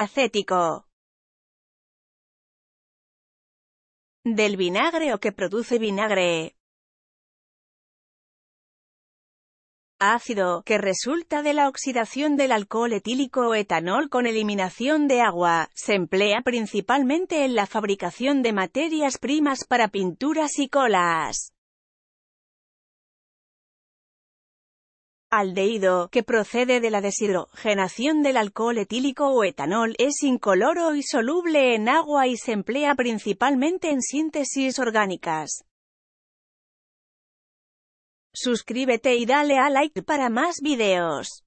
acético. Del vinagre o que produce vinagre. Ácido, que resulta de la oxidación del alcohol etílico o etanol con eliminación de agua, se emplea principalmente en la fabricación de materias primas para pinturas y colas. Aldeído, que procede de la deshidrogenación del alcohol etílico o etanol, es incoloro y soluble en agua y se emplea principalmente en síntesis orgánicas. Suscríbete y dale a like para más videos.